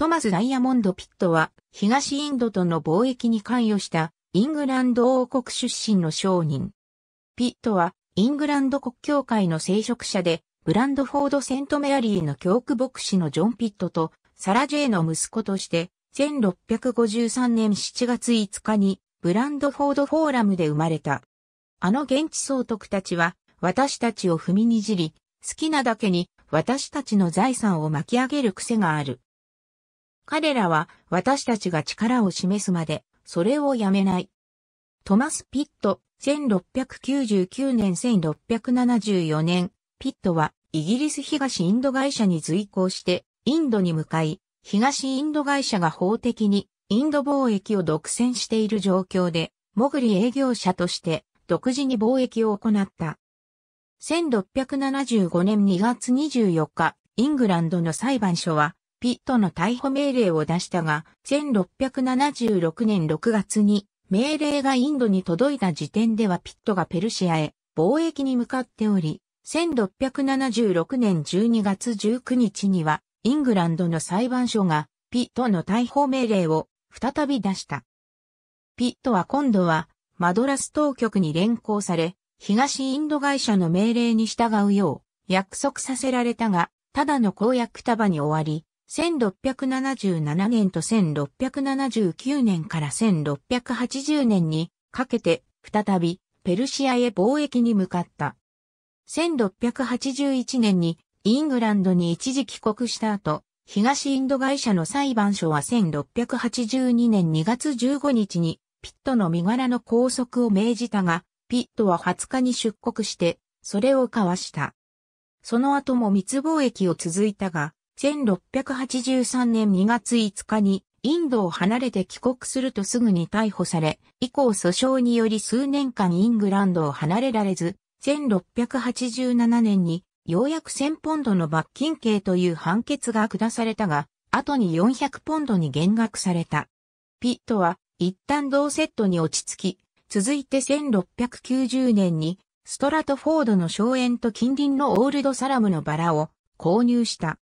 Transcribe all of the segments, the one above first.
トマス・ダイヤモンド・ピットは、東インドとの貿易に関与したイングランド王国出身の商人。ピットは、イングランド国教会の聖職者で、ブランドフォード・セント・メアリーの教区牧師のジョン・ピットと、サラ・ジェイの息子として、1653年7月5日に、ブランドフォード・フォーラムで生まれた。あの現地総督たちは、私たちを踏みにじり、好きなだけに私たちの財産を巻き上げる癖がある。彼らは私たちが力を示すまで、それをやめない。トマス・ピット、1699年1674年、ピットはイギリス東インド会社に随行してインドに向かい、東インド会社が法的にインド貿易を独占している状況で、モグり営業者として独自に貿易を行った。1675年2月24日、イングランドの裁判所はピットの逮捕命令を出したが、1676年6月に命令がインドに届いた時点ではピットがペルシアへ貿易に向かっており、1676年12月19日にはイングランドの裁判所がピットの逮捕命令を再び出した。ピットは今度はマドラス当局に連行され、東インド会社の命令に従うよう約束させられたが、ただの公約束に終わり、1677年と1679年から1680年にかけて再びペルシアへ貿易に向かった。1681年にイングランドに一時帰国した後、東インド会社の裁判所は1682年2月15日にピットの身柄の拘束を命じたが、ピットは20日に出国して、それを交わした。その後も密貿易を続いたが、1683年2月5日にインドを離れて帰国するとすぐに逮捕され、以降訴訟により数年間イングランドを離れられず、1687年にようやく1000ポンドの罰金刑という判決が下されたが、後に400ポンドに減額された。ピットは一旦同セットに落ち着き、続いて1690年にストラトフォードの荘園と近隣のオールドサラムのバラを購入した。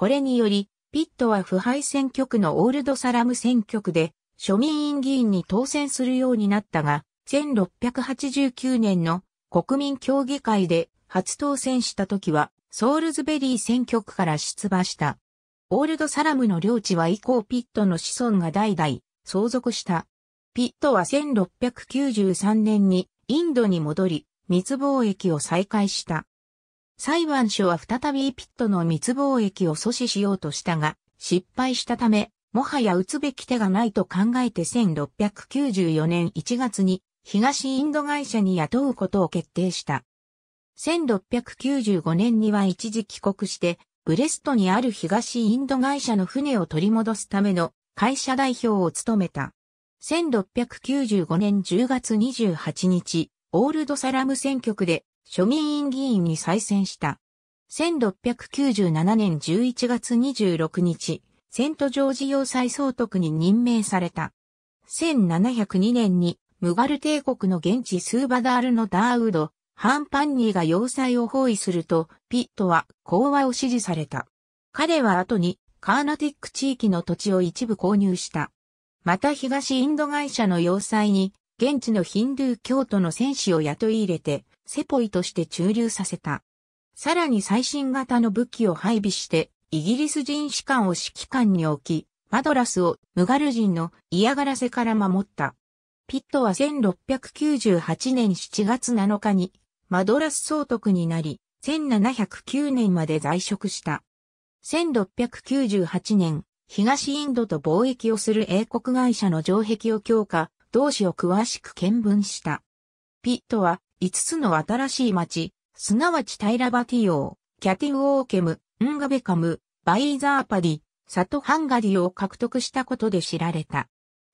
これにより、ピットは腐敗選挙区のオールドサラム選挙区で庶民院議員に当選するようになったが、1689年の国民協議会で初当選した時はソールズベリー選挙区から出馬した。オールドサラムの領地は以降ピットの子孫が代々相続した。ピットは1693年にインドに戻り、密貿易を再開した。裁判所は再びピットの密貿易を阻止しようとしたが、失敗したため、もはや打つべき手がないと考えて1694年1月に東インド会社に雇うことを決定した。1695年には一時帰国して、ブレストにある東インド会社の船を取り戻すための会社代表を務めた。1695年10月28日、オールドサラム選挙区で庶民院議員に再選した。1697年11月26日、セントジョージ要塞総督に任命された。1702年に、ムガル帝国の現地スーバダールのダーウド、ハンパンニーが要塞を包囲すると、ピットは講和を支持された。彼は後に、カーナティック地域の土地を一部購入した。また東インド会社の要塞に、現地のヒンドゥー教徒の戦士を雇い入れて、セポイとして駐留させた。さらに最新型の武器を配備して、イギリス人士官を指揮官に置き、マドラスをムガル人の嫌がらせから守った。ピットは1698年7月7日にマドラス総督になり、1709年まで在職した。1698年、東インドと貿易をする英国会社の城壁を強化、同志を詳しく見聞した。ピットは、5つの新しい町、すなわちタイラバティオー、キャティウオーケム、ンガベカム、バイザーパディ、サトハンガリを獲得したことで知られた。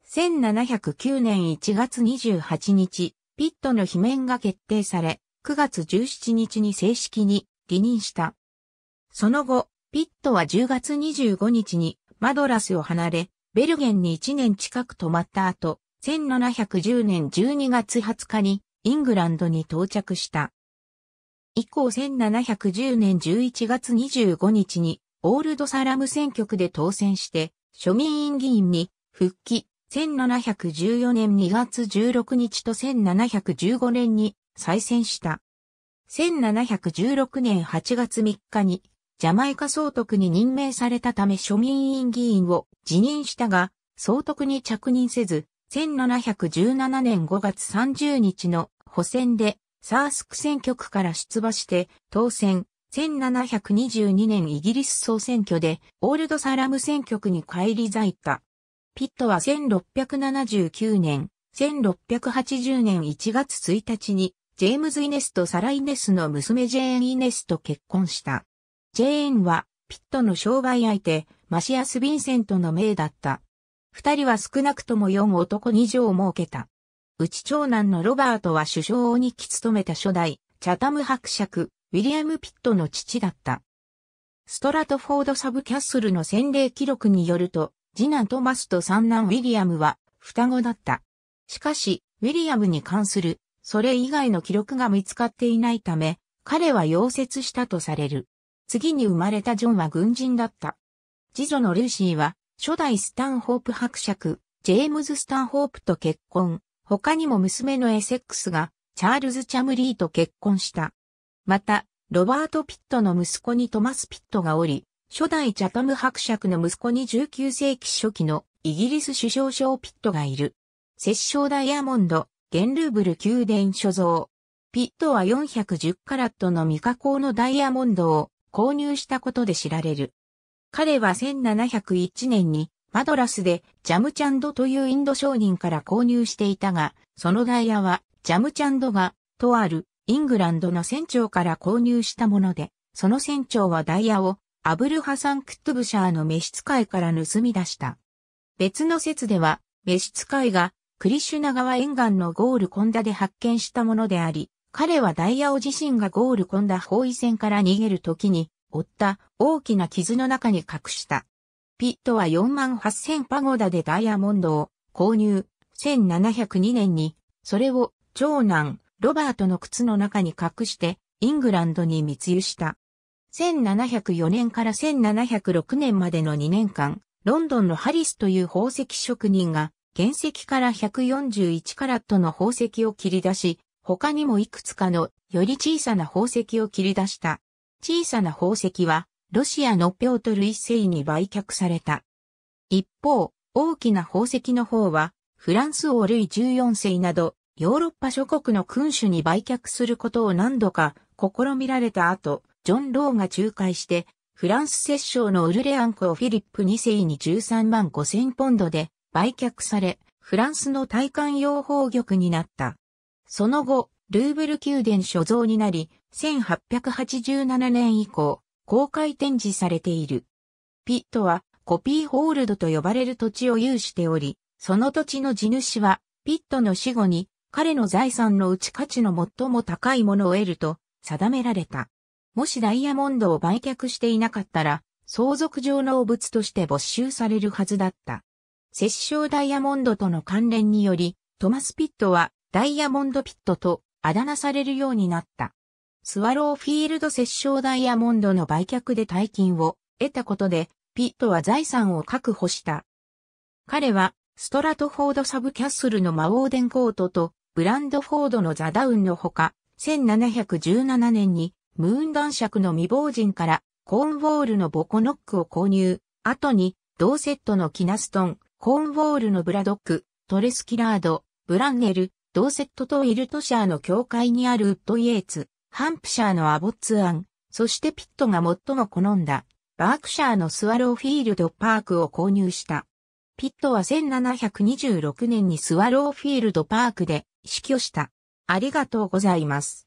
1709年1月28日、ピットの罷免が決定され、9月17日に正式に離任した。その後、ピットは10月25日にマドラスを離れ、ベルゲンに1年近く泊まった後、1710年12月20日にイングランドに到着した。以降1710年11月25日にオールドサラム選挙区で当選して庶民院議員に復帰1714年2月16日と1715年に再選した。1716年8月3日にジャマイカ総督に任命されたため庶民院議員を辞任したが、総督に着任せず、1717年5月30日の補選でサースク選挙区から出馬して当選。1722年イギリス総選挙でオールドサラム選挙区に返り咲いた。ピットは1679年、1680年1月1日にジェームズ・イネスとサラ・イネスの娘ジェーン・イネスと結婚した。ジェーンはピットの商売相手、マシアス・ヴィンセントの命だった。二人は少なくとも4男2女を設けた。内長男のロバートは首相をに務めた初代、チャタム伯爵、ウィリアム・ピットの父だった。ストラトフォード・サブ・キャッスルの洗礼記録によると、次男トマスと三男ウィリアムは双子だった。しかし、ウィリアムに関する、それ以外の記録が見つかっていないため、彼は溶接したとされる。次に生まれたジョンは軍人だった。次女のルーシーは、初代スタンホープ伯爵、ジェームズ・スタンホープと結婚。他にも娘のエセックスがチャールズ・チャムリーと結婚した。また、ロバート・ピットの息子にトマス・ピットがおり、初代チャタム伯爵の息子に19世紀初期のイギリス首相賞ピットがいる。摂政ダイヤモンド、ゲンルーブル宮殿所蔵。ピットは410カラットの未加工のダイヤモンドを購入したことで知られる。彼は1701年にマドラスでジャムチャンドというインド商人から購入していたが、そのダイヤはジャムチャンドがとあるイングランドの船長から購入したもので、その船長はダイヤをアブルハサン・クットブシャーの召使いから盗み出した。別の説では、召使いがクリシュナ川沿岸のゴールコンダで発見したものであり、彼はダイヤを自身がゴールコンダ包囲戦から逃げる時に負った大きな傷の中に隠した。ピットは4万8000パゴダでダイヤモンドを購入、1702年に、それを長男、ロバートの靴の中に隠して、イングランドに密輸した。1704年から1706年までの2年間、ロンドンのハリスという宝石職人が、原石から141カラットの宝石を切り出し、他にもいくつかのより小さな宝石を切り出した。小さな宝石はロシアのピョートル一世に売却された。一方、大きな宝石の方は、フランス王類14世など、ヨーロッパ諸国の君主に売却することを何度か試みられた後、ジョン・ローが仲介して、フランス摂政のウルレアンコ・フィリップ2世に13万5千ポンドで売却され、フランスの大感用宝玉になった。その後、ルーブル宮殿所蔵になり、1887年以降、公開展示されている。ピットはコピーホールドと呼ばれる土地を有しており、その土地の地主はピットの死後に彼の財産のうち価値の最も高いものを得ると定められた。もしダイヤモンドを売却していなかったら、相続上の汚物として没収されるはずだった。摂生ダイヤモンドとの関連により、トマス・ピットはダイヤモンド・ピットとあだ名されるようになった。スワローフィールド摂生、ダイヤモンドの売却で大金を得たことで、ピットは財産を確保した。彼は、ストラトフォードサブキャッスルの魔王ンコートと、ブランドフォードのザダウンのほか、1717年に、ムーン男爵の未亡人から、コーンウォールのボコノックを購入、後に、同セットのキナストン、コーンウォールのブラドック、トレスキラード、ブランネル、同セットとイルトシャーの境界にあるウッドイエーツ、ハンプシャーのアボッツアン、そしてピットが最も好んだ、バークシャーのスワローフィールドパークを購入した。ピットは1726年にスワローフィールドパークで死去した。ありがとうございます。